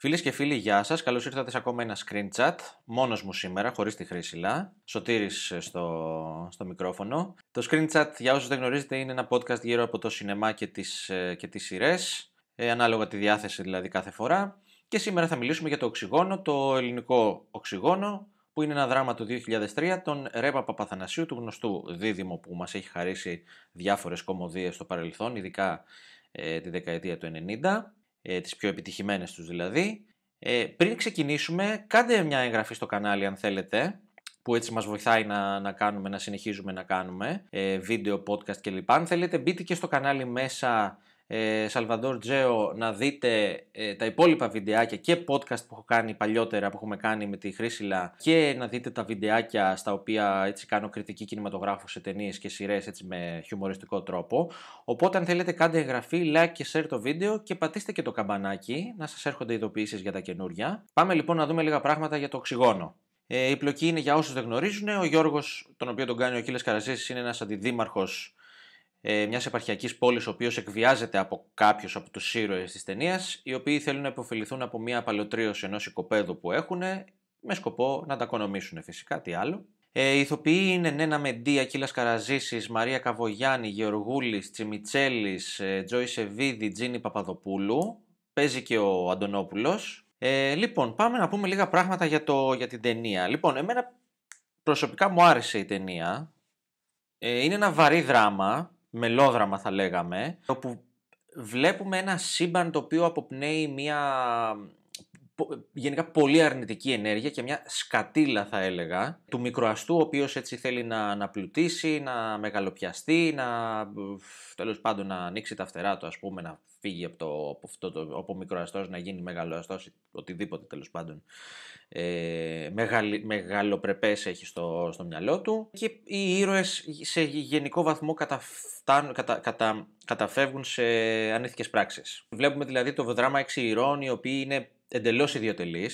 Φίλες και φίλοι, γεια σας. Καλώς ήρθατε σε ακόμα ένα screen chat. Μόνος μου σήμερα, χωρίς τη Χρήσιλα. Σωτήρης ε, στο, στο μικρόφωνο. Το screen chat, για όσους δεν γνωρίζετε, είναι ένα podcast γύρω από το σινεμά και τις ε, και τις σειρές. Ε, ανάλογα τη διάθεση δηλαδή κάθε φορά. Και σήμερα θα μιλήσουμε για το οξυγόνο, το ελληνικό οξυγόνο, που είναι ένα δράμα του 2003, τον Ρέπα Παπαθανασίου, του γνωστού δίδυμο που μας έχει χαρίσει διάφορες κομμωδίες στο παρελθόν, ειδικά ε, τη δεκαετία του 90 ε, τις πιο επιτυχημένες τους δηλαδή. Ε, πριν ξεκινήσουμε, κάντε μια εγγραφή στο κανάλι αν θέλετε, που έτσι μας βοηθάει να, να κάνουμε, να συνεχίζουμε να κάνουμε ε, βίντεο, podcast κλπ. Αν θέλετε μπείτε και στο κανάλι μέσα ε, Σαλβαντόρ Τζέο να δείτε ε, τα υπόλοιπα βιντεάκια και podcast που έχω κάνει παλιότερα που έχουμε κάνει με τη Χρήσιλα και να δείτε τα βιντεάκια στα οποία έτσι κάνω κριτική κινηματογράφου σε ταινίες και σειρές έτσι με χιουμοριστικό τρόπο. Οπότε αν θέλετε κάντε εγγραφή, like και share το βίντεο και πατήστε και το καμπανάκι να σας έρχονται ειδοποιήσεις για τα καινούρια. Πάμε λοιπόν να δούμε λίγα πράγματα για το οξυγόνο. Ε, η πλοκή είναι για όσους δεν γνωρίζουν. Ο Γιώργος, τον οποίο τον κάνει ο Κίλες Καραζής, είναι ένας αντιδήμαρχος ε, μιας επαρχιακής πόλης, ο οποίος εκβιάζεται από κάποιους από τους ήρωες της ταινίας, οι οποίοι θέλουν να υποφεληθούν από μια παλαιοτρίωση ενός οικοπαίδου που έχουν, με σκοπό να τα οικονομήσουν φυσικά, τι άλλο. Ε, οι ηθοποιοί είναι Νένα Μεντία, Κίλας Καραζήση, Μαρία Καβογιάννη, Γεωργούλης, Τσιμιτσέλης, ε, Τζόι Σεβίδη, Τζίνι Παπαδοπούλου. Παίζει και ο Αντωνόπουλος. Ε, λοιπόν, πάμε να πούμε λίγα πράγματα για, το, για την ταινία. Λοιπόν, εμένα προσωπικά μου άρεσε η ταινία. Ε, είναι ένα βαρύ δράμα μελόδραμα θα λέγαμε, όπου βλέπουμε ένα σύμπαν το οποίο αποπνέει μια γενικά πολύ αρνητική ενέργεια και μια σκατήλα θα έλεγα του μικροαστού ο οποίος έτσι θέλει να, να πλουτίσει, να μεγαλοπιαστεί, να τέλος πάντων να ανοίξει τα φτερά του ας πούμε, να φύγει από, το, από, αυτό το, από μικροαστός να γίνει μεγαλοαστός, οτιδήποτε τέλος πάντων ε, μεγαλ, μεγαλοπρεπές έχει στο, στο μυαλό του και οι ήρωες σε γενικό βαθμό κατα, κατα, καταφεύγουν σε ανήθικες πράξεις. Βλέπουμε δηλαδή το δράμα 6 ηρών οι οποίοι είναι εντελώς ιδιωτελεί,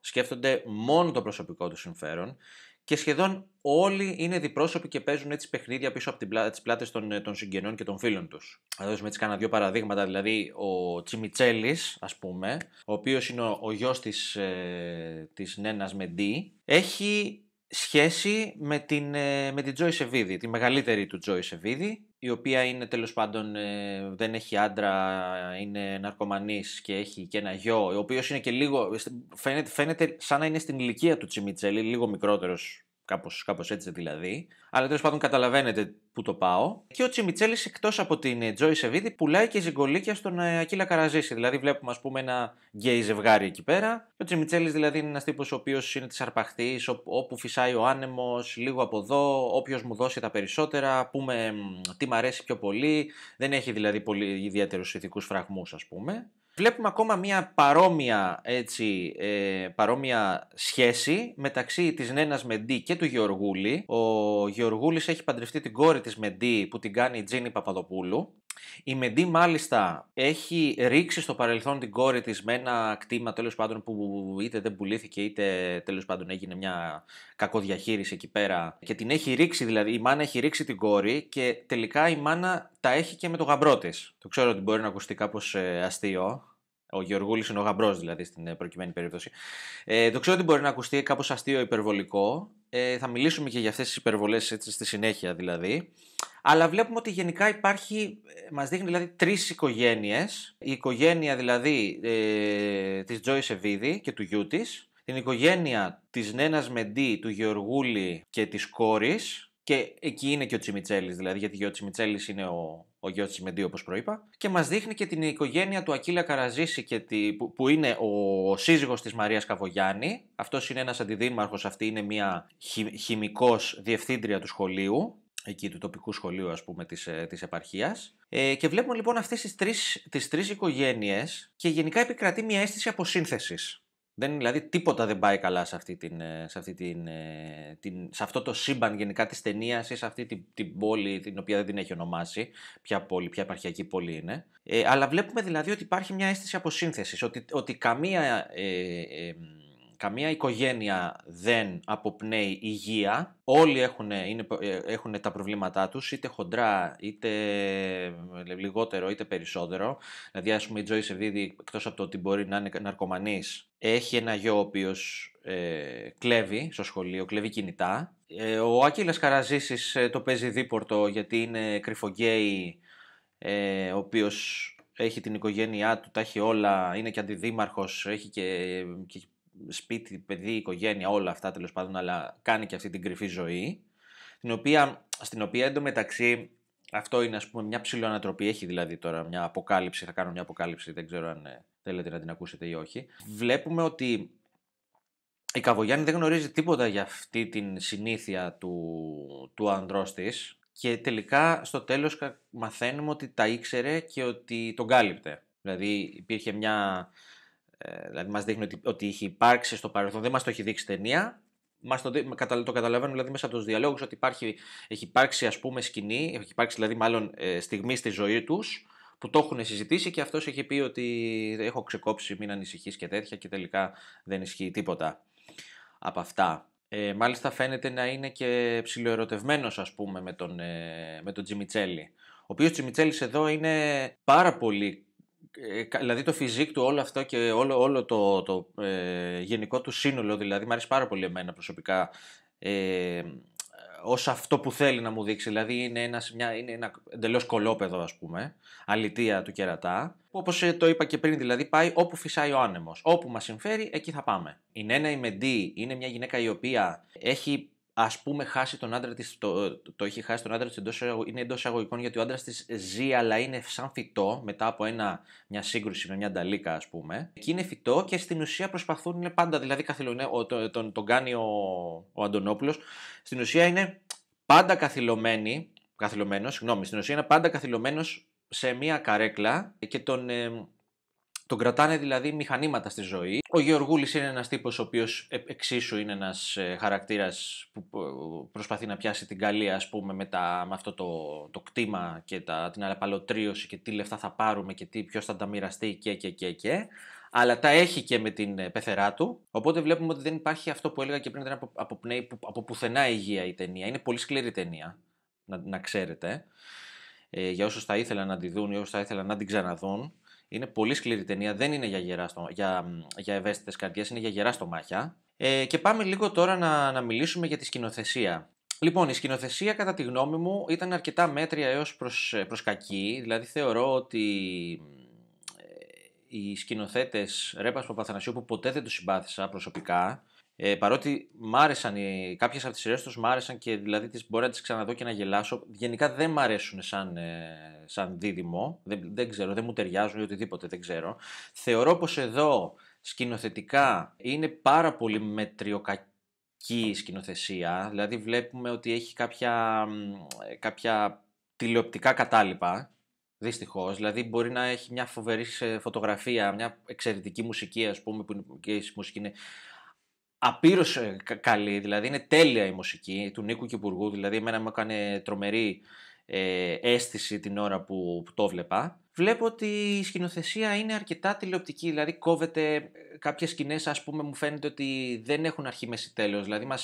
σκέφτονται μόνο το προσωπικό του συμφέρον και σχεδόν όλοι είναι διπρόσωποι και παίζουν έτσι παιχνίδια πίσω από τις πλάτες των, των συγγενών και των φίλων τους. Θα δώσουμε έτσι κάνα δύο παραδείγματα. Δηλαδή, ο Τσιμιτσέλης, ας πούμε, ο οποίος είναι ο, ο γιος της ε, της Νένας Μεντή, έχει σχέση με την, ε, με την Τζόι Σεβίδη, τη μεγαλύτερη του Τζόι Σεβίδη, η οποία είναι τέλος πάντων ε, δεν έχει άντρα, είναι ναρκωμανής και έχει και ένα γιο, ο οποίος είναι και λίγο, ε, φαίνεται, φαίνεται σαν να είναι στην ηλικία του Τσιμιτσέλη, λίγο μικρότερος κάπως, κάπως έτσι δηλαδή. Αλλά τέλος πάντων καταλαβαίνετε που το πάω. Και ο Τσιμιτσέλης, εκτός από την ε, Τζόι Σεβίδη πουλάει και ζυγκολίκια στον ε, Ακύλα Καραζίση. Δηλαδή βλέπουμε ας πούμε ένα γκέι ζευγάρι εκεί πέρα. ο Τσιμιτσέλης, δηλαδή είναι ένας τύπος ο οποίος είναι τη αρπαχτής, όπου φυσάει ο άνεμος λίγο από εδώ, όποιος μου δώσει τα περισσότερα, πούμε τι μ' αρέσει πιο πολύ. Δεν έχει δηλαδή πολύ ιδιαίτερους ηθικούς φραγμούς, ας πούμε βλέπουμε ακόμα μια παρόμοια, έτσι, ε, παρόμοια σχέση μεταξύ της Νένας Μεντή και του Γεωργούλη. Ο Γεωργούλης έχει παντρευτεί την κόρη της Μεντή που την κάνει η Τζίνη Παπαδοπούλου. Η Μεντή μάλιστα έχει ρίξει στο παρελθόν την κόρη της με ένα κτήμα τέλος πάντων που είτε δεν πουλήθηκε είτε τέλος πάντων έγινε μια κακοδιαχείριση εκεί πέρα και την έχει ρίξει δηλαδή η μάνα έχει ρίξει την κόρη και τελικά η μάνα τα έχει και με το γαμπρό της. Το ξέρω ότι μπορεί να ακουστεί κάπως ε, αστείο ο Γεωργούλης είναι ο γαμπρός, δηλαδή, στην ε, προκειμένη περίπτωση. Ε, το ξέρω ότι μπορεί να ακουστεί κάπως αστείο υπερβολικό. Ε, θα μιλήσουμε και για αυτές τις υπερβολές στη συνέχεια, δηλαδή. Αλλά βλέπουμε ότι γενικά υπάρχει, ε, μας δείχνει δηλαδή τρεις οικογένειες. Η οικογένεια δηλαδή ε, της Τζόη Σεβίδη και του γιού της, την οικογένεια της Νένας Μεντή, του Γεωργούλη και της κόρης. Και εκεί είναι και ο Τσιμιτσέλης, δηλαδή, γιατί ο Τσιμιτσέλης είναι ο ο γιος της Μεντή όπως προείπα και μας δείχνει και την οικογένεια του Ακύλα Καραζίση και τη, που, είναι ο σύζυγος της Μαρίας Καβογιάννη Αυτός είναι ένας αντιδήμαρχος, αυτή είναι μια χη, χημικός διευθύντρια του σχολείου εκεί του τοπικού σχολείου ας πούμε της ε, της επαρχίας ε, και βλέπουμε λοιπόν αυτές τις τρεις τις τρεις οικογένειες και γενικά επικρατεί μια αίσθηση αποσύνθεσης δεν, δηλαδή τίποτα δεν πάει καλά σε, αυτή την, ε, σε, αυτή την, ε, την, σε αυτό το σύμπαν γενικά της ταινίας ή σε αυτή την, πόλη την οποία δεν την έχει ονομάσει, ποια πόλη, ποια επαρχιακή πόλη είναι. Ε, αλλά βλέπουμε δηλαδή ότι υπάρχει μια αίσθηση αποσύνθεσης, ότι, ότι καμία ε, ε, καμία οικογένεια δεν αποπνέει υγεία. Όλοι έχουν, είναι, ε, έχουν τα προβλήματά τους, είτε χοντρά, είτε ε, λιγότερο, είτε περισσότερο. Δηλαδή, ας πούμε, η Τζόη Σεβίδη, εκτός από το ότι μπορεί να είναι ναρκωμανής, έχει ένα γιο ο οποίος ε, κλέβει στο σχολείο, κλέβει κινητά. ο Άκυλας Καραζήσης το παίζει δίπορτο γιατί είναι κρυφογκέι, ο οποίος έχει την οικογένειά του, τα έχει όλα, είναι και αντιδήμαρχος, έχει και σπίτι, παιδί, οικογένεια, όλα αυτά τέλος πάντων, αλλά κάνει και αυτή την κρυφή ζωή. Την οποία, στην οποία εντωμεταξύ αυτό είναι ας πούμε μια ψηλοανατροπή, έχει δηλαδή τώρα μια αποκάλυψη, θα κάνω μια αποκάλυψη, δεν ξέρω αν ε, θέλετε να την ακούσετε ή όχι. Βλέπουμε ότι η Καβογιάννη δεν γνωρίζει τίποτα για αυτή την συνήθεια του, του ανδρός της και τελικά στο τέλος μαθαίνουμε ότι τα ήξερε και ότι τον κάλυπτε. Δηλαδή υπήρχε μια ε, δηλαδή, μας δείχνει ότι, έχει είχε υπάρξει στο παρελθόν, δεν μας το έχει δείξει ταινία. Μας το, το καταλαβαίνουμε δηλαδή, μέσα από τους διαλόγους ότι υπάρχει, έχει υπάρξει ας πούμε, σκηνή, έχει υπάρξει δηλαδή μάλλον ε, στιγμή στη ζωή τους που το έχουν συζητήσει και αυτός έχει πει ότι έχω ξεκόψει, μην ανησυχείς και τέτοια και τελικά δεν ισχύει τίποτα από αυτά. Ε, μάλιστα φαίνεται να είναι και ψιλοερωτευμένος ας πούμε με τον, ε, με τον Τζιμιτσέλη. Ο οποίος Τζιμιτσέλης εδώ είναι πάρα πολύ ε, δηλαδή το φυσικό του όλο αυτό και όλο, όλο το, το, ε, γενικό του σύνολο, δηλαδή μου αρέσει πάρα πολύ εμένα προσωπικά ε, ως αυτό που θέλει να μου δείξει, δηλαδή είναι, μια, είναι ένα εντελώς κολόπεδο ας πούμε, αλητία του κερατά, που όπως ε, το είπα και πριν δηλαδή πάει όπου φυσάει ο άνεμος, όπου μας συμφέρει εκεί θα πάμε. Η Νένα η Μεντή είναι μια γυναίκα η οποία έχει ας πούμε, χάσει τον άντρα της, το, το έχει χάσει τον άντρα της εντός είναι εντός αγωγικών γιατί ο άντρας της ζει, αλλά είναι σαν φυτό μετά από ένα, μια σύγκρουση με μια νταλίκα, ας πούμε. Και είναι φυτό και στην ουσία προσπαθούν είναι πάντα, δηλαδή καθυλωνέ, τον, τον, τον κάνει ο, ο Αντωνόπουλος. Στην ουσία είναι πάντα καθυλωμένη, καθυλωμένος, συγγνώμη, στην ουσία είναι πάντα καθυλωμένος σε μια καρέκλα και τον. Ε, τον κρατάνε δηλαδή μηχανήματα στη ζωή. Ο Γεωργούλης είναι ένας τύπος ο οποίος ε, εξίσου είναι ένας ε, χαρακτήρας που προσπαθεί να πιάσει την Γαλλία, ας πούμε, με, τα, με αυτό το, το κτήμα και τα, την αναπαλωτρίωση και τι λεφτά θα πάρουμε και τι, ποιος θα τα μοιραστεί και, και, και, και. Αλλά τα έχει και με την ε, πεθερά του. Οπότε βλέπουμε ότι δεν υπάρχει αυτό που έλεγα και πριν, δεν απο, αποπνέει από, από πουθενά υγεία η ταινία. Είναι πολύ σκληρή ταινία, να, να ξέρετε. Ε, για όσους θα ήθελαν να τη δουν ή όσους θα ήθελαν να την ξαναδούν. Είναι πολύ σκληρή ταινία, δεν είναι για, γερά στο, για, για ευαίσθητες καρδιές, είναι για γερά στομάχια. Ε, και πάμε λίγο τώρα να, να μιλήσουμε για τη σκηνοθεσία. Λοιπόν, η σκηνοθεσία κατά τη γνώμη μου ήταν αρκετά μέτρια έως προς, προς κακή, δηλαδή θεωρώ ότι ε, οι σκηνοθέτες Ρέπας Παπαθανασίου που ποτέ δεν τους συμπάθησα προσωπικά, ε, παρότι μ' άρεσαν οι... κάποιες από τις σειρές τους, μ' άρεσαν και δηλαδή τις μπορώ να τις ξαναδώ και να γελάσω. Γενικά δεν μ' αρέσουν σαν, ε, δίδυμο, δεν, δεν ξέρω, δεν μου ταιριάζουν ή οτιδήποτε, δεν ξέρω. Θεωρώ πως εδώ σκηνοθετικά είναι πάρα πολύ μετριοκακή η σκηνοθεσία, δηλαδή βλέπουμε ότι έχει κάποια, ε, κάποια τηλεοπτικά κατάλοιπα Δυστυχώς. Δηλαδή, μπορεί να έχει μια φοβερή ε, φωτογραφία, μια εξαιρετική μουσική, ας πούμε, που και η μουσική είναι απείρως ε, καλή, δηλαδή είναι τέλεια η μουσική του Νίκου Κυπουργού. Δηλαδή, εμένα μου έκανε τρομερή ε, αίσθηση την ώρα που, που το βλέπα βλέπω ότι η σκηνοθεσία είναι αρκετά τηλεοπτική. Δηλαδή, κόβεται ε, κάποιες σκηνές, ας πούμε, μου φαίνεται ότι δεν έχουν αρχή, μέση, τέλος. Δηλαδή, μας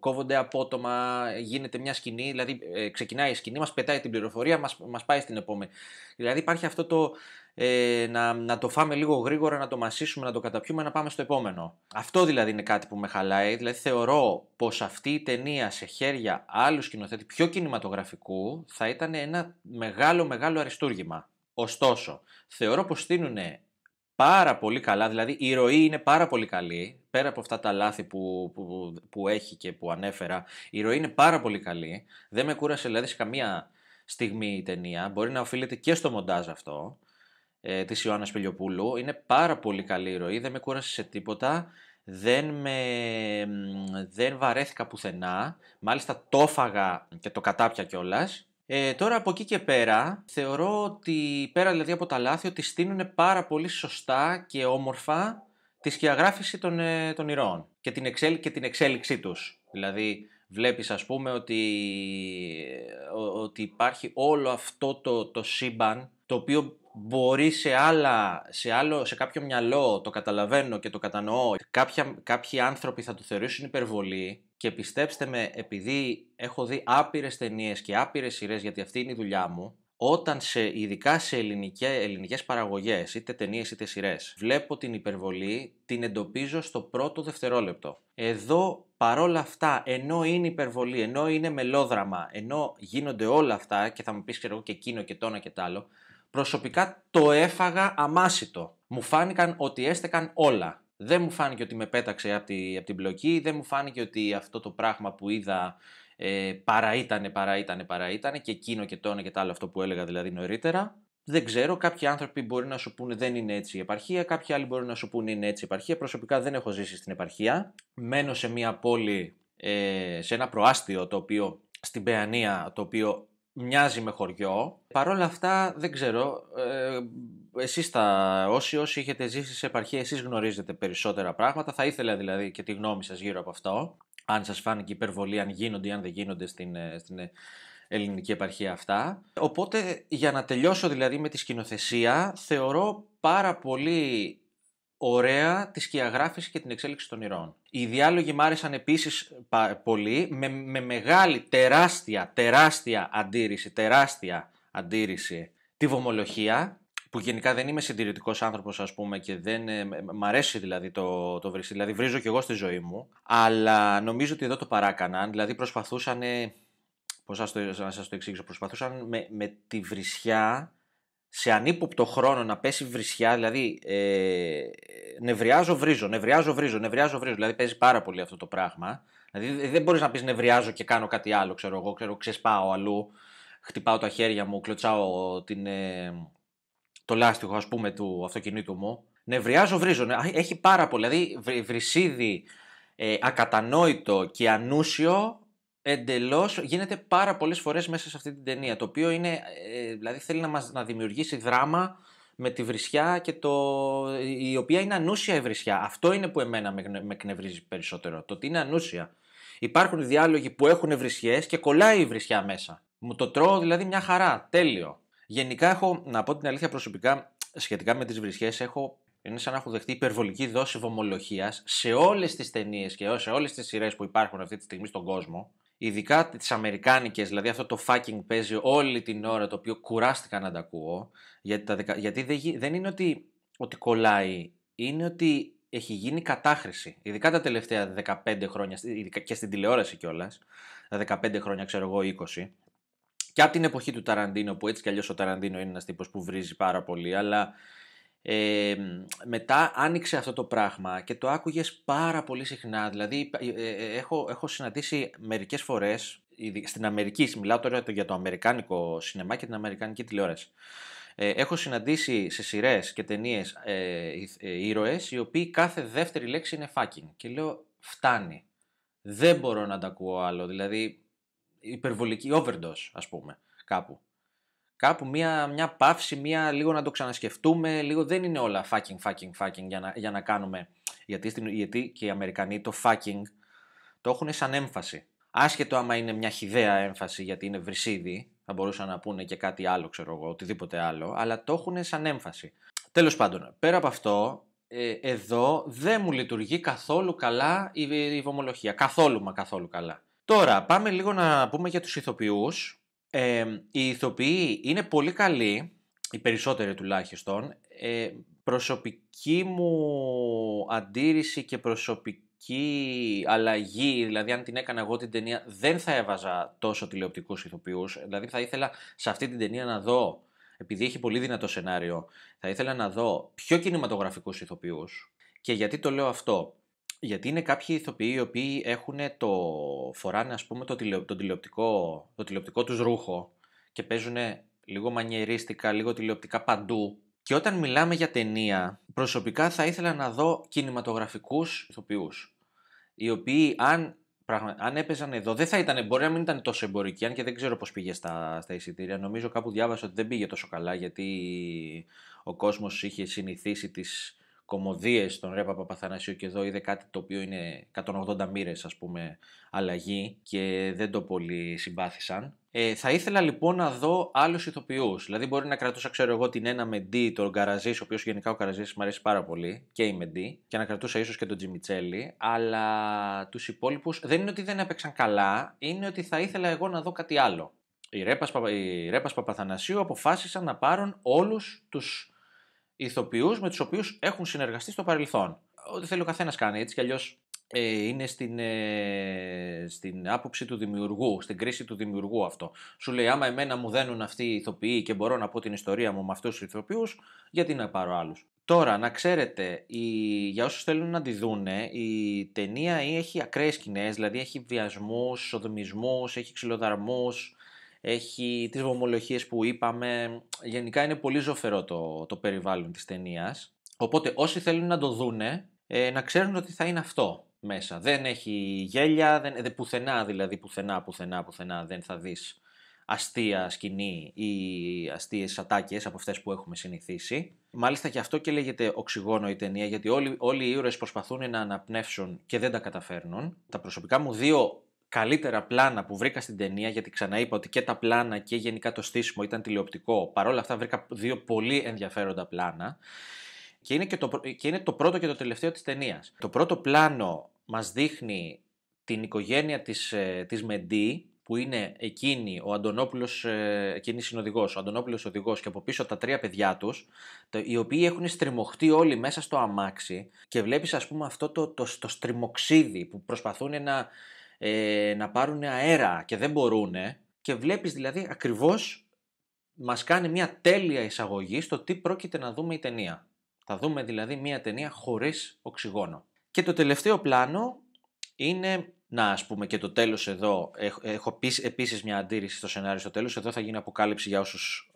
κόβονται απότομα, γίνεται μια σκηνή, δηλαδή ε, ξεκινάει η σκηνή, μας πετάει την πληροφορία, μας μας πάει στην επόμενη. Δηλαδή, υπάρχει αυτό το ε, να, να το φάμε λίγο γρήγορα, να το μασίσουμε, να το καταπιούμε, να πάμε στο επόμενο. Αυτό δηλαδή είναι κάτι που με χαλάει. Δηλαδή, θεωρώ πως αυτή η ταινία σε χέρια άλλου σκηνοθέτη πιο κινηματογραφικού θα ήταν ένα μεγάλο, μεγάλο αριστούργημα. Ωστόσο, θεωρώ πως στείλουν πάρα πολύ καλά, δηλαδή η ροή είναι πάρα πολύ καλή, πέρα από αυτά τα λάθη που, που, έχει και που ανέφερα, η ροή είναι πάρα πολύ καλή, δεν με κούρασε δηλαδή σε καμία στιγμή η ταινία, μπορεί να οφείλεται και στο μοντάζ αυτό, ε, της Ιωάννας Πελιοπούλου, είναι πάρα πολύ καλή η ροή, δεν με κούρασε σε τίποτα, δεν, δεν βαρέθηκα πουθενά, μάλιστα το φάγα και το κατάπια κιόλας, ε, τώρα από εκεί και πέρα θεωρώ ότι πέρα δηλαδή από τα λάθη ότι στείνουν πάρα πολύ σωστά και όμορφα τη σκιαγράφηση των, ε, των και την, εξέλι και την εξέλιξή τους. Δηλαδή βλέπεις ας πούμε ότι, ε, ότι υπάρχει όλο αυτό το, το σύμπαν το οποίο μπορεί σε, άλλα, σε, άλλο, σε κάποιο μυαλό, το καταλαβαίνω και το κατανοώ, κάποια, κάποιοι άνθρωποι θα το θεωρήσουν υπερβολή και πιστέψτε με, επειδή έχω δει άπειρες ταινίες και άπειρες σειρές, γιατί αυτή είναι η δουλειά μου, όταν σε, ειδικά σε ελληνικέ, ελληνικές παραγωγές, είτε ταινίες είτε σειρές, βλέπω την υπερβολή, την εντοπίζω στο πρώτο δευτερόλεπτο. Εδώ παρόλα αυτά, ενώ είναι υπερβολή, ενώ είναι μελόδραμα, ενώ γίνονται όλα αυτά και θα μου πεις και εγώ και εκείνο και τόνα και τ' άλλο, προσωπικά το έφαγα αμάσιτο. Μου φάνηκαν ότι έστεκαν όλα. Δεν μου φάνηκε ότι με πέταξε από, τη, την πλοκή, δεν μου φάνηκε ότι αυτό το πράγμα που είδα ε, παρά ήτανε, παρά ήτανε, παρά ήτανε και εκείνο και τόνε και τα άλλο αυτό που έλεγα δηλαδή νωρίτερα. Δεν ξέρω, κάποιοι άνθρωποι μπορεί να σου πούνε δεν είναι έτσι η επαρχία, κάποιοι άλλοι μπορεί να σου πούνε είναι έτσι η επαρχία. Προσωπικά δεν έχω ζήσει στην επαρχία. Μένω σε μια πόλη, ε, σε ένα προάστιο το οποίο στην Παιανία, το οποίο μοιάζει με χωριό. Παρ' όλα αυτά δεν ξέρω, ε, εσείς τα, όσοι, όσοι έχετε ζήσει σε επαρχία, εσείς γνωρίζετε περισσότερα πράγματα. Θα ήθελα δηλαδή και τη γνώμη σας γύρω από αυτό. Αν σας φάνηκε υπερβολή, αν γίνονται ή αν δεν γίνονται στην, ε, στην ε, ελληνική επαρχία αυτά. Οπότε για να τελειώσω δηλαδή με τη σκηνοθεσία, θεωρώ πάρα πολύ ωραία τη σκιαγράφηση και την εξέλιξη των ηρών. Οι διάλογοι μ' άρεσαν επίσης πολύ, με, με μεγάλη, τεράστια, τεράστια αντίρρηση, τεράστια αντίρρηση, τη βομολογία που γενικά δεν είμαι συντηρητικός άνθρωπος, ας πούμε, και δεν. Ε, μ' αρέσει δηλαδή το, το βρίσκει. Δηλαδή, βρίζω κι εγώ στη ζωή μου. Αλλά νομίζω ότι εδώ το παράκαναν. Δηλαδή, προσπαθούσαν. Ε, Πώς να σας το εξήγησω, προσπαθούσαν με, με τη βρισιά σε ανύποπτο χρόνο να πέσει βρισιά, δηλαδή ε, νευριάζω, βρίζω, νευριάζω, βρίζω, νευριάζω, βρίζω. Δηλαδή παίζει πάρα πολύ αυτό το πράγμα. Δηλαδή δεν μπορείς να πεις νευριάζω και κάνω κάτι άλλο, ξέρω εγώ, ξέρω, ξεσπάω αλλού, χτυπάω τα χέρια μου, κλωτσάω την, ε, το λάστιχο ας πούμε του αυτοκινήτου μου, νευριάζω, βρίζω. Έχει πάρα πολύ. Δηλαδή βρυσίδι, ε, ακατανόητο και ανούσιο εντελώς γίνεται πάρα πολλές φορές μέσα σε αυτή την ταινία. Το οποίο είναι, ε, δηλαδή θέλει να, μας, να δημιουργήσει δράμα με τη βρισιά και το... η οποία είναι ανούσια η βρισιά. Αυτό είναι που εμένα με, με κνευρίζει περισσότερο. Το ότι είναι ανούσια. Υπάρχουν διάλογοι που έχουν βρισιές και κολλάει η βρισιά μέσα. Μου το τρώω δηλαδή μια χαρά. Τέλειο. Γενικά έχω, να πω την αλήθεια προσωπικά, σχετικά με τις βρισχές, έχω, είναι σαν να έχω δεχτεί υπερβολική δόση βομολοχίας σε όλες τις ταινίες και σε όλες τις σειρές που υπάρχουν αυτή τη στιγμή στον κόσμο. Ειδικά τις αμερικάνικες, δηλαδή αυτό το fucking παίζει όλη την ώρα, το οποίο κουράστηκα να τα ακούω, γιατί, τα γιατί δεν είναι ότι, ότι κολλάει, είναι ότι έχει γίνει κατάχρηση. Ειδικά τα τελευταία 15 χρόνια, και στην τηλεόραση κιόλας, τα 15 χρόνια, ξέρω εγώ, 20, για την εποχή του Ταραντίνο, που έτσι κι αλλιώς ο Ταραντίνο είναι ένας τύπος που βρίζει πάρα πολύ, αλλά ε, μετά άνοιξε αυτό το πράγμα και το άκουγες πάρα πολύ συχνά. Δηλαδή, ε, ε, ε, έχω, έχω συναντήσει μερικές φορές, στην Αμερική, μιλάω τώρα για το αμερικάνικο σινεμά και την αμερικανική τηλεόραση, ε, έχω συναντήσει σε σειρές και ταινίες ε, ε, ήρωες οι οποίοι κάθε δεύτερη λέξη είναι fucking. Και λέω φτάνει. Δεν μπορώ να τα ακούω άλλο. Δηλαδή υπερβολική overdose, ας πούμε, κάπου. Κάπου μια, μια παύση, μια, λίγο να το ξανασκεφτούμε, λίγο δεν είναι όλα fucking, fucking, fucking για να, για να κάνουμε. Γιατί, στην, γιατί και οι Αμερικανοί το fucking το έχουν σαν έμφαση. Άσχετο άμα είναι μια χιδαία έμφαση γιατί είναι βρυσίδι, θα μπορούσαν να πούνε και κάτι άλλο, ξέρω εγώ, οτιδήποτε άλλο, αλλά το έχουν σαν έμφαση. Τέλος πάντων, πέρα από αυτό, ε, εδώ δεν μου λειτουργεί καθόλου καλά η, η βομολογία. Καθόλου μα καθόλου καλά. Τώρα, πάμε λίγο να πούμε για τους ηθοποιούς. Ε, οι ηθοποιοί είναι πολύ καλοί, οι περισσότεροι τουλάχιστον. Ε, προσωπική μου αντίρρηση και προσωπική αλλαγή, δηλαδή αν την έκανα εγώ την ταινία, δεν θα έβαζα τόσο τηλεοπτικούς ηθοποιούς. Δηλαδή θα ήθελα σε αυτή την ταινία να δω, επειδή έχει πολύ δυνατό σενάριο, θα ήθελα να δω πιο κινηματογραφικούς ηθοποιούς. Και γιατί το λέω αυτό. Γιατί είναι κάποιοι ηθοποιοί οι οποίοι έχουν το, φοράνε ας πούμε το, τηλεοπτικό, το τηλεοπτικό τους ρούχο και παίζουν λίγο μανιερίστικα, λίγο τηλεοπτικά παντού. Και όταν μιλάμε για ταινία, προσωπικά θα ήθελα να δω κινηματογραφικούς ηθοποιούς. οι οποίοι αν, αν έπαιζαν εδώ, δεν θα ήταν, μπορεί να μην ήταν τόσο εμπορικοί, αν και δεν ξέρω πώς πήγε στα, στα εισιτήρια. Νομίζω κάπου διάβασα ότι δεν πήγε τόσο καλά, γιατί ο κόσμος είχε συνηθίσει τις κομμωδίες στον Ρέπα Παπαθανασίου και εδώ είδε κάτι το οποίο είναι 180 μοίρες, ας πούμε αλλαγή και δεν το πολύ συμπάθησαν. Ε, θα ήθελα λοιπόν να δω άλλους ηθοποιούς. Δηλαδή, μπορεί να κρατούσα, ξέρω εγώ, την ένα με τον Καραζής, ο οποίος γενικά ο Καραζής μου αρέσει πάρα πολύ, και η με και να κρατούσα ίσως και τον Τζιμιτσέλη, αλλά τους υπόλοιπους δεν είναι ότι δεν έπαιξαν καλά, είναι ότι θα ήθελα εγώ να δω κάτι άλλο. Οι ρέπα Παπαθανασίου αποφάσισαν να πάρουν όλους τους ηθοποιούς με τους οποίους έχουν συνεργαστεί στο παρελθόν. Ό,τι θέλει ο καθένας κάνει, έτσι κι αλλιώς ε, είναι στην, ε, στην άποψη του δημιουργού, στην κρίση του δημιουργού αυτό. Σου λέει, άμα εμένα μου δένουν αυτοί οι ηθοποιοί και μπορώ να πω την ιστορία μου με αυτούς τους ηθοποιούς, γιατί να πάρω άλλους. Τώρα, να ξέρετε, η... για όσους θέλουν να τη δούνε, η ταινία έχει ακραίες σκηνές, δηλαδή έχει βιασμούς, σοδομισμού, έχει ξυλοδαρμούς, έχει τις βομολογίες που είπαμε. Γενικά είναι πολύ ζωφερό το, το περιβάλλον της ταινίας. Οπότε όσοι θέλουν να το δούνε, ε, να ξέρουν ότι θα είναι αυτό μέσα. Δεν έχει γέλια, δεν, δε, πουθενά δηλαδή, πουθενά, πουθενά, πουθενά δεν θα δεις αστεία σκηνή ή αστείες ατάκες από αυτές που έχουμε συνηθίσει. Μάλιστα και αυτό και λέγεται οξυγόνο η ταινία, γιατί όλοι, όλοι οι ήρωες προσπαθούν να αναπνεύσουν και δεν τα καταφέρνουν. Τα προσωπικά μου δύο καλύτερα πλάνα που βρήκα στην ταινία, γιατί ξαναείπα ότι και τα πλάνα και γενικά το στήσιμο ήταν τηλεοπτικό. παρόλα αυτά βρήκα δύο πολύ ενδιαφέροντα πλάνα. Και είναι, το, και είναι το πρώτο και το τελευταίο της ταινίας. Το πρώτο πλάνο μας δείχνει την οικογένεια της, ε, της Μεντή, που είναι εκείνη, ο Αντωνόπουλος, ε, εκείνη συνοδηγός, ο Αντωνόπουλος οδηγός και από πίσω τα τρία παιδιά τους, οι οποίοι έχουν στριμωχτεί όλοι μέσα στο αμάξι και βλέπεις, ας πούμε αυτό το, το, το στριμοξίδι που προσπαθούν να, ε, να πάρουν αέρα και δεν μπορούν. Και βλέπεις δηλαδή ακριβώς μας κάνει μια τέλεια εισαγωγή στο τι πρόκειται να δούμε η ταινία. Θα δούμε δηλαδή μια ταινία χωρίς οξυγόνο. Και το τελευταίο πλάνο είναι να ας πούμε και το τέλος εδώ, έχω επίσης επίσης μια αντίρρηση στο σενάριο στο τέλος, εδώ θα γίνει αποκάλυψη για όσους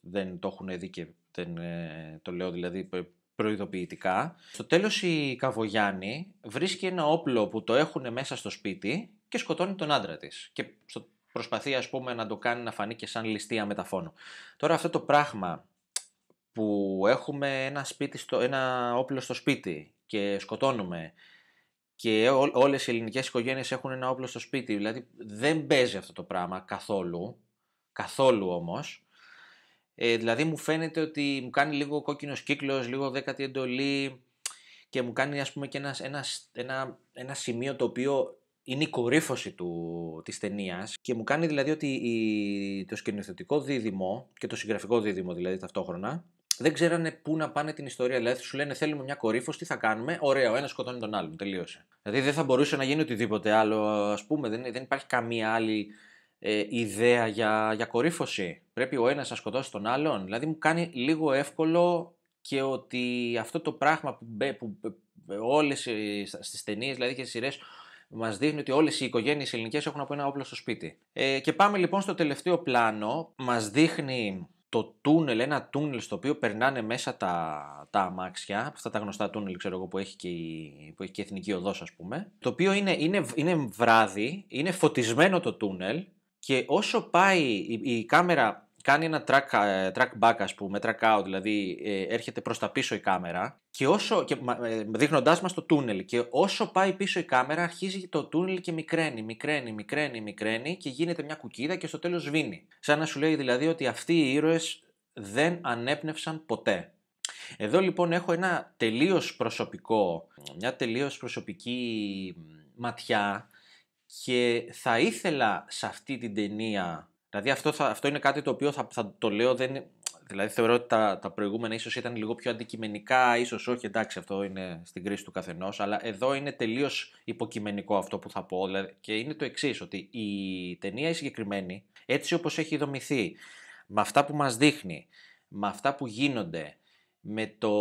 δεν το έχουν δει και δεν, ε, το λέω δηλαδή προειδοποιητικά. Στο τέλος η Καβογιάννη βρίσκει ένα όπλο που το έχουν μέσα στο σπίτι και σκοτώνει τον άντρα της. Και προσπαθεί ας πούμε να το κάνει να φανεί και σαν ληστεία μεταφώνου. Τώρα αυτό το πράγμα που έχουμε ένα, σπίτι στο, ένα όπλο στο σπίτι και σκοτώνουμε και όλε όλες οι ελληνικές οικογένειες έχουν ένα όπλο στο σπίτι, δηλαδή δεν παίζει αυτό το πράγμα καθόλου, καθόλου όμως. Ε, δηλαδή μου φαίνεται ότι μου κάνει λίγο κόκκινος κύκλος, λίγο δέκατη εντολή και μου κάνει ας πούμε και ένας, ένας, ένα, ένα σημείο το οποίο είναι η κορύφωση του, της ταινίας και μου κάνει δηλαδή ότι η, το σκηνοθετικό δίδυμο και το συγγραφικό δίδυμο δηλαδή ταυτόχρονα δεν ξέρανε πού να πάνε την ιστορία. Δηλαδή, σου λένε Θέλουμε μια κορύφωση, τι θα κάνουμε. Ωραία, ο ένα σκοτώνει τον άλλον. Τελείωσε. Δηλαδή, δεν θα μπορούσε να γίνει οτιδήποτε άλλο, ας πούμε. Δεν, δεν υπάρχει καμία άλλη ε, ιδέα για, για κορύφωση. Πρέπει ο ένας να σκοτώσει τον άλλον. Δηλαδή, μου κάνει λίγο εύκολο και ότι αυτό το πράγμα που, που, που ε, όλες στις ταινίες δηλαδή, και σειρές μας δείχνει ότι όλες οι οικογένειες ελληνικές έχουν από ένα όπλο στο σπίτι. Ε, και πάμε λοιπόν στο τελευταίο πλάνο. Μας δείχνει το τούνελ, ένα τούνελ στο οποίο περνάνε μέσα τα, τα αμάξια, αυτά τα γνωστά τούνελ ξέρω εγώ, που, έχει και η, που έχει Εθνική οδός, ας πούμε, το οποίο είναι, είναι, είναι βράδυ, είναι φωτισμένο το τούνελ και όσο πάει η κάμερα κάνει ένα track, ε, track back ας πούμε, track out, δηλαδή ε, έρχεται προς τα πίσω η κάμερα και όσο, και, ε, δείχνοντάς μας το τούνελ και όσο πάει πίσω η κάμερα αρχίζει το τούνελ και μικραίνει, μικραίνει, μικραίνει, μικραίνει και γίνεται μια κουκίδα και στο τέλος σβήνει. Σαν να σου λέει δηλαδή ότι αυτοί οι ήρωες δεν ανέπνευσαν ποτέ. Εδώ λοιπόν έχω ένα τελείως προσωπικό, μια τελείως προσωπική ματιά και θα ήθελα σε αυτή την ταινία Δηλαδή αυτό, αυτό είναι κάτι το οποίο θα, θα το λέω, δεν, δηλαδή θεωρώ ότι τα, τα προηγούμενα ίσως ήταν λίγο πιο αντικειμενικά, ίσως όχι, εντάξει αυτό είναι στην κρίση του καθενός, αλλά εδώ είναι τελείως υποκειμενικό αυτό που θα πω και είναι το εξής ότι η ταινία η συγκεκριμένη, έτσι όπως έχει δομηθεί, με αυτά που μας δείχνει, με αυτά που γίνονται, με, το,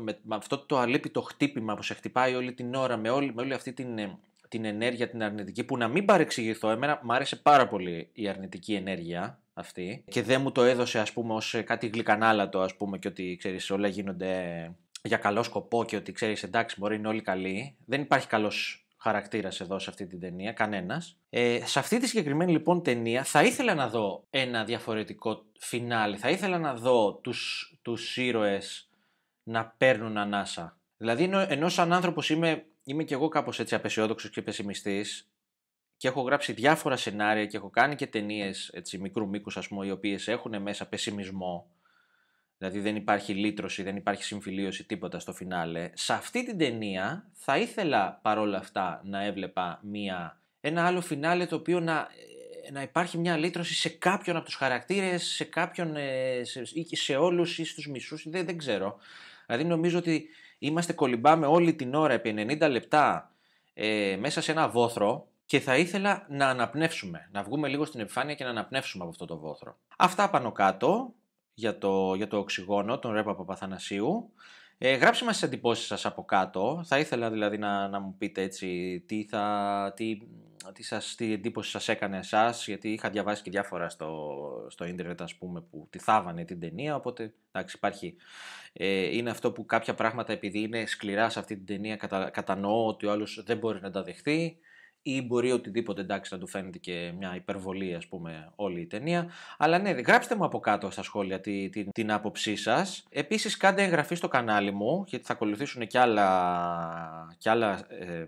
με, αυτό το αλήπητο χτύπημα που σε χτυπάει όλη την ώρα, με όλη, με όλη αυτή την ε, την ενέργεια την αρνητική που να μην παρεξηγηθώ. Εμένα μου άρεσε πάρα πολύ η αρνητική ενέργεια αυτή και δεν μου το έδωσε ας πούμε ως ε, κάτι γλυκανάλατο ας πούμε και ότι ξέρεις όλα γίνονται ε, για καλό σκοπό και ότι ξέρεις εντάξει μπορεί είναι όλοι καλοί. Δεν υπάρχει καλός χαρακτήρας εδώ σε αυτή την ταινία, κανένας. Ε, σε αυτή τη συγκεκριμένη λοιπόν ταινία θα ήθελα να δω ένα διαφορετικό φινάλι. Θα ήθελα να δω τους τους ήρωες να παίρνουν ανάσα. Δηλαδή, ενώ, ενώ σαν άνθρωπος είμαι είμαι κι εγώ κάπως έτσι απεσιόδοξος και πεσημιστής και έχω γράψει διάφορα σενάρια και έχω κάνει και ταινίες μικρού μήκους, ας πούμε, οι οποίες έχουν μέσα πεσημισμό. Δηλαδή δεν υπάρχει λύτρωση, δεν υπάρχει συμφιλίωση, τίποτα στο φινάλε. Σε αυτή την ταινία θα ήθελα παρόλα αυτά να έβλεπα μια, ένα άλλο φινάλε το οποίο να, ε, να υπάρχει μια λύτρωση σε κάποιον από τους χαρακτήρες, σε κάποιον, ε, σε, σε όλους ή στους μισούς, δεν, δεν ξέρω. Δηλαδή νομίζω ότι Είμαστε κολυμπάμε όλη την ώρα επί 90 λεπτά ε, μέσα σε ένα βόθρο και θα ήθελα να αναπνεύσουμε, να βγούμε λίγο στην επιφάνεια και να αναπνεύσουμε από αυτό το βόθρο. Αυτά πάνω κάτω για το, για το οξυγόνο, τον Ρέπα Παπαθανασίου. Ε, γράψτε μας τις εντυπώσεις σας από κάτω. Θα ήθελα δηλαδή να, να μου πείτε έτσι τι, θα, τι, τι, σας, τι εντύπωση σας έκανε εσάς, γιατί είχα διαβάσει και διάφορα στο, στο ίντερνετ ας πούμε που τη θάβανε την ταινία, οπότε εντάξει υπάρχει ε, είναι αυτό που κάποια πράγματα επειδή είναι σκληρά σε αυτή την ταινία κατα, κατανοώ ότι ο άλλος δεν μπορεί να τα δεχθεί ή μπορεί οτιδήποτε εντάξει να του φαίνεται και μια υπερβολή ας πούμε όλη η ταινία. Αλλά ναι, γράψτε μου από κάτω στα σχόλια την, την, την άποψή σας. Επίσης κάντε εγγραφή στο κανάλι μου γιατί θα ακολουθήσουν και άλλα, και άλλα ε,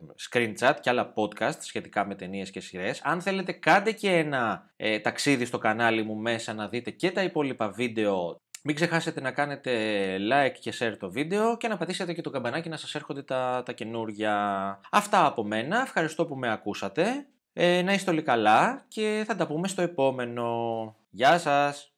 και άλλα podcast σχετικά με ταινίες και σειρές. Αν θέλετε κάντε και ένα ε, ταξίδι στο κανάλι μου μέσα να δείτε και τα υπόλοιπα βίντεο μην ξεχάσετε να κάνετε like και share το βίντεο και να πατήσετε και το καμπανάκι να σας έρχονται τα, τα καινούργια. Αυτά από μένα, ευχαριστώ που με ακούσατε, ε, να είστε όλοι καλά και θα τα πούμε στο επόμενο. Γεια σας!